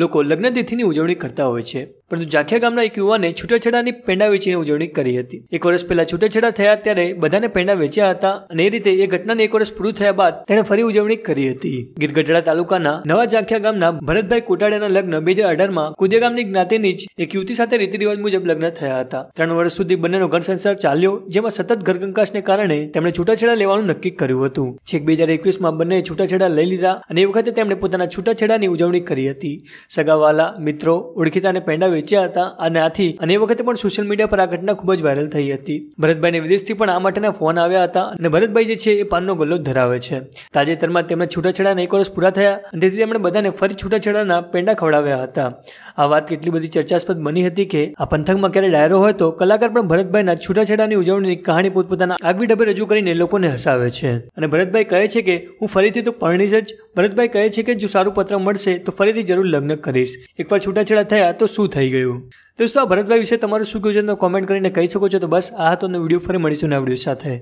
લોકો લગ્નતિથિની ઉજવણી કરતા હોય છે પરંતુ જાઠિયા ગામના એક યુવાને છૂટાછેડાની પેંડા વેચીને ઉજવણી કરી હતી એક વર્ષ પહેલા છૂટાછેડા થયા ત્યારે બધાને પેંડા વેચ્યા હતા અને એ રીતે એ ઘટનાને એક વર્ષ પૂરું થયા બાદ તેણે ફરી ઉજવણી કરી હતી ગીરગઢડા તાલુકાના નવા જાખિયા ગામના ભરતભાઈ કોટાડિયાના લગ્ન બે હજાર અઢારમાં કુદિયા ગામની જ્ઞાતિની જ એક યુવતી સાથે રીતિ રિવાજ મુજબ લગ્ન થયા હતા ત્રણ વર્ષ સુધી બંનેનો ઘર સંસાર ચાલ્યો જેમાં સતત ઘરકંકાશને કારણે તેમણે છૂટાછેડા લેવાનું નક્કી કર્યું હતું છેક બે હજાર એકવીસમાં બંને છૂટાછેડા લઈ લીધા અને એ વખતે તેમણે પોતાના છૂટાછેડાની ઉજવણી કરી હતી સગાવાલા મિત્રો ઓળખીતા અને પેંડા વેચ્યા હતા અને આથી અને એ વખતે પણ સોશિયલ મીડિયા પર આ ઘટના ખૂબ જ વાયરલ થઈ હતી ભરતભાઈને વિદેશથી પણ આ માટેના ફોન આવ્યા હતા અને ભરતભાઈ જે છે એ પાનનો ગલ્લો ધરાવે છે તાજેતરમાં તેમણે છૂટાછેડાના એક વર્ષ પૂરા થયા અને તેથી તેમણે બધાને ફરી છૂટાછેડાના પેંડા ખવડાવ્યા હતા આ વાત કેટલી બધી ચર્ચાસ્પદ બની હતી કે આ પંથકમાં ક્યારે ડાયરો હોય તો કલાકાર પણ ભરતભાઈના છૂટાછેડાની ઉજવણીની કહાણી પોતપોતાના આગવી ઢબે રજૂ કરીને લોકોને હસાવે છે અને ભરતભાઈ કહે છે કે હું ફરીથી તો પરણીશ જ ભરતભાઈ કહે છે કે જો સારું પત્ર મળશે તો ફરીથી જરૂર લગ્ન કરીશ એકવાર છૂટાછેડા થયા તો શું થઈ થઈ ગયું દોસ્તો આ ભરતભાઈ વિશે તમારું શું કહેવું છે તમે કોમેન્ટ કરીને કહી શકો છો તો બસ આ હતો વિડીયો ફરી મળીશું નવા વિડીયો સાથે